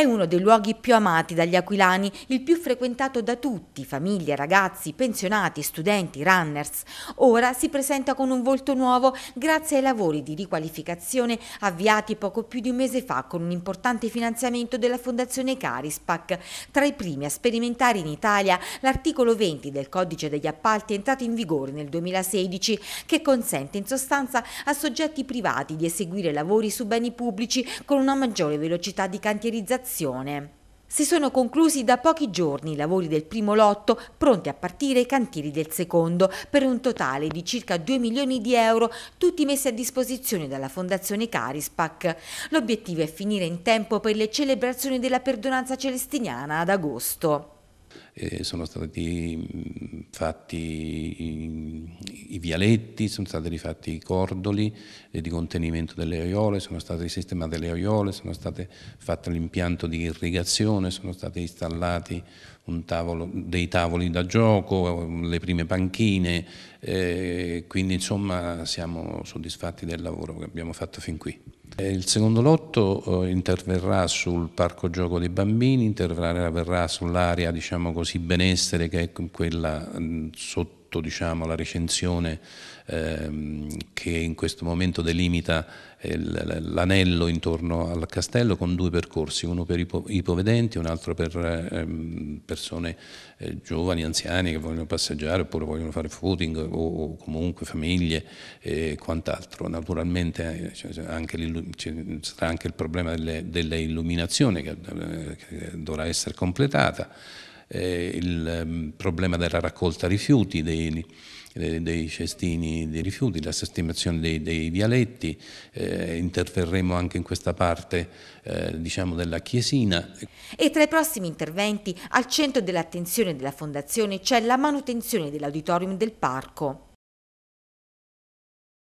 È uno dei luoghi più amati dagli aquilani, il più frequentato da tutti, famiglie, ragazzi, pensionati, studenti, runners. Ora si presenta con un volto nuovo grazie ai lavori di riqualificazione avviati poco più di un mese fa con un importante finanziamento della Fondazione Carispac. Tra i primi a sperimentare in Italia l'articolo 20 del codice degli appalti è entrato in vigore nel 2016 che consente in sostanza a soggetti privati di eseguire lavori su beni pubblici con una maggiore velocità di cantierizzazione realizzazione. Si sono conclusi da pochi giorni i lavori del primo lotto, pronti a partire i cantieri del secondo, per un totale di circa 2 milioni di euro, tutti messi a disposizione dalla Fondazione Carispac. L'obiettivo è finire in tempo per le celebrazioni della perdonanza celestiniana ad agosto. Eh, sono stati mm, fatti i vialetti, sono stati rifatti i cordoli eh, di contenimento delle aiole, sono state sistemate le aiole, sono state fatte l'impianto di irrigazione, sono stati installati tavolo, dei tavoli da gioco, le prime panchine, eh, quindi insomma siamo soddisfatti del lavoro che abbiamo fatto fin qui. Eh, il secondo lotto eh, interverrà sul parco gioco dei bambini, interverrà sull'area diciamo così benessere che è quella mh, sotto sotto diciamo, la recensione ehm, che in questo momento delimita eh, l'anello intorno al castello con due percorsi, uno per i povedenti e un altro per ehm, persone eh, giovani, anziani che vogliono passeggiare oppure vogliono fare footing o, o comunque famiglie e quant'altro. Naturalmente eh, cioè, anche sarà anche il problema delle, dell'illuminazione che, eh, che dovrà essere completata eh, il um, problema della raccolta rifiuti, dei, dei, eh, dei cestini dei rifiuti, la sistemazione dei, dei vialetti, eh, interverremo anche in questa parte eh, diciamo della chiesina. E tra i prossimi interventi al centro dell'attenzione della Fondazione c'è la manutenzione dell'auditorium del parco.